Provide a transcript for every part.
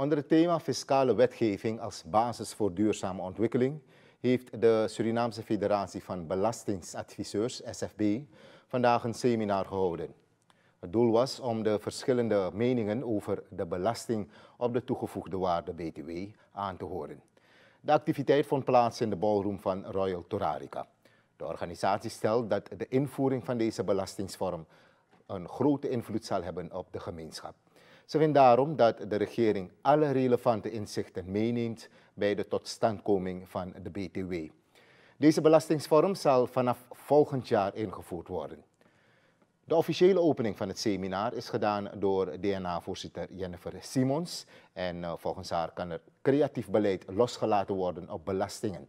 Onder het thema fiscale wetgeving als basis voor duurzame ontwikkeling heeft de Surinaamse Federatie van Belastingsadviseurs, SFB, vandaag een seminar gehouden. Het doel was om de verschillende meningen over de belasting op de toegevoegde waarde BTW aan te horen. De activiteit vond plaats in de ballroom van Royal Torarica. De organisatie stelt dat de invoering van deze belastingsvorm een grote invloed zal hebben op de gemeenschap. Ze vindt daarom dat de regering alle relevante inzichten meeneemt bij de totstandkoming van de BTW. Deze belastingsvorm zal vanaf volgend jaar ingevoerd worden. De officiële opening van het seminar is gedaan door DNA-voorzitter Jennifer Simons. En eh, volgens haar kan er creatief beleid losgelaten worden op belastingen.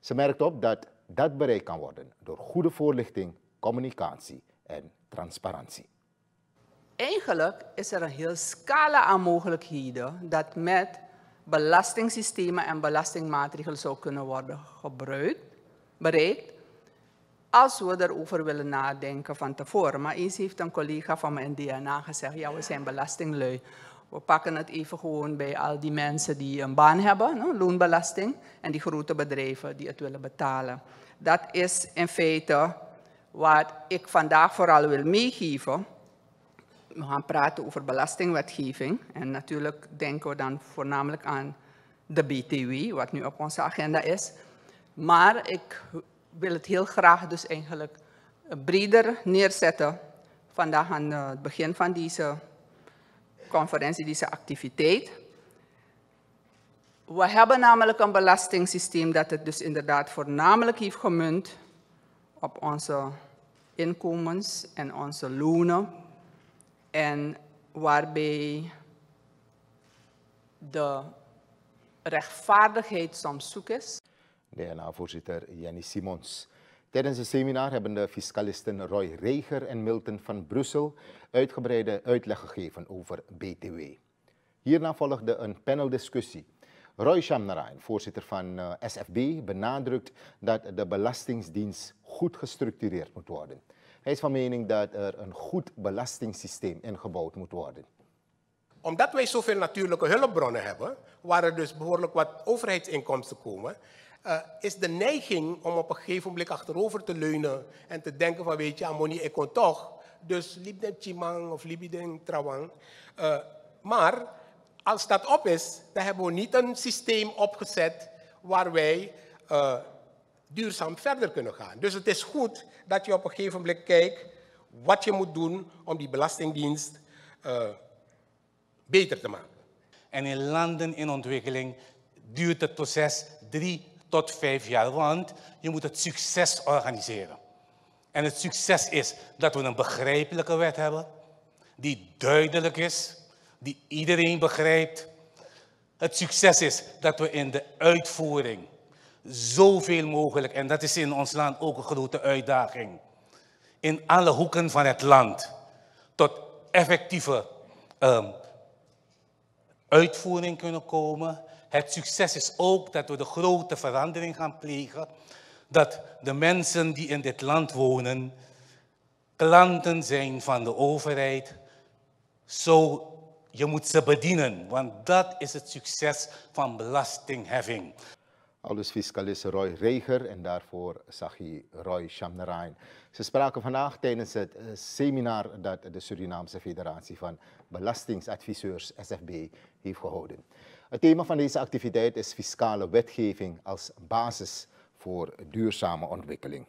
Ze merkt op dat dat bereikt kan worden door goede voorlichting, communicatie en transparantie eigenlijk is er een heel scala aan mogelijkheden dat met belastingsystemen en belastingmaatregelen zou kunnen worden gebruikt, bereikt, als we erover willen nadenken van tevoren. Maar eens heeft een collega van mijn DNA gezegd, ja, we zijn belastinglui. We pakken het even gewoon bij al die mensen die een baan hebben, loonbelasting, en die grote bedrijven die het willen betalen. Dat is in feite wat ik vandaag vooral wil meegeven we gaan praten over belastingwetgeving. En natuurlijk denken we dan voornamelijk aan de BTW, wat nu op onze agenda is. Maar ik wil het heel graag dus eigenlijk breder neerzetten. Vandaag aan het begin van deze conferentie, deze activiteit. We hebben namelijk een belastingssysteem dat het dus inderdaad voornamelijk heeft gemunt op onze inkomens en onze lonen, en waarbij de rechtvaardigheid soms zoek is. DNA-voorzitter Jenny Simons. Tijdens het seminar hebben de fiscalisten Roy Reger en Milton van Brussel uitgebreide uitleg gegeven over BTW. Hierna volgde een paneldiscussie. Roy Shamnarain, voorzitter van eh, SFB, benadrukt dat de Belastingsdienst goed gestructureerd moet worden. Hij is van mening dat er een goed belastingssysteem ingebouwd moet worden. Omdat wij zoveel natuurlijke hulpbronnen hebben, waar er dus behoorlijk wat overheidsinkomsten komen, eh, is de neiging om op een gegeven moment achterover te leunen en te denken van weet je, ammonie ik kon toch. Dus liep chimang of libidem trawang. Uh, maar als dat op is, dan hebben we niet een systeem opgezet waar wij eh, duurzaam verder kunnen gaan. Dus het is goed dat je op een gegeven moment kijkt wat je moet doen om die belastingdienst eh, beter te maken. En in landen in ontwikkeling duurt het proces drie tot vijf jaar, want je moet het succes organiseren. En het succes is dat we een begrijpelijke wet hebben, die duidelijk is, die iedereen begrijpt. Het succes is dat we in de uitvoering Zoveel mogelijk. En dat is in ons land ook een grote uitdaging. In alle hoeken van het land. Tot effectieve ehm, uitvoering kunnen komen. Het succes is ook dat we de grote verandering gaan plegen. Dat de mensen die in dit land wonen, klanten zijn van de overheid. Zo, je moet ze bedienen, want dat is het succes van belastingheffing. Aldus fiscalist Roy Reger en daarvoor zag hij Roy Shamnarain. Ze spraken vandaag tijdens het eh, seminar dat de Surinaamse Federatie van Belastingsadviseurs SFB heeft gehouden. Het thema van deze activiteit is fiscale wetgeving als basis voor duurzame ontwikkeling.